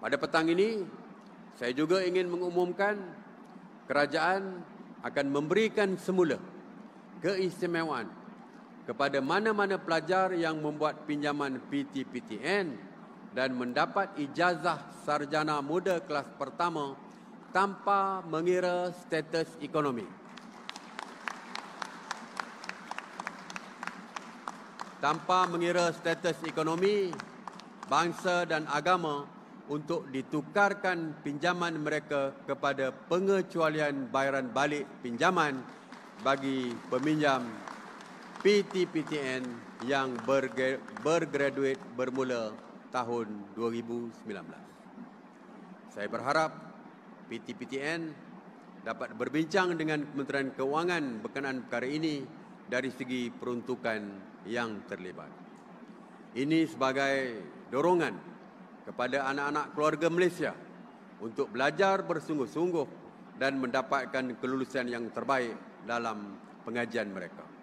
Pada petang ini, saya juga ingin mengumumkan kerajaan akan memberikan semula keistimewaan kepada mana-mana pelajar yang membuat pinjaman PTPTN dan mendapat ijazah sarjana muda kelas pertama tanpa mengira status ekonomi. Tanpa mengira status ekonomi, bangsa dan agama, untuk ditukarkan pinjaman mereka kepada pengecualian bayaran balik pinjaman bagi peminjam PTPTN yang bergraduate bermula tahun 2019. Saya berharap PTPTN dapat berbincang dengan Kementerian Kewangan berkenaan perkara ini dari segi peruntukan yang terlibat. Ini sebagai dorongan kepada anak-anak keluarga Malaysia untuk belajar bersungguh-sungguh dan mendapatkan kelulusan yang terbaik dalam pengajian mereka.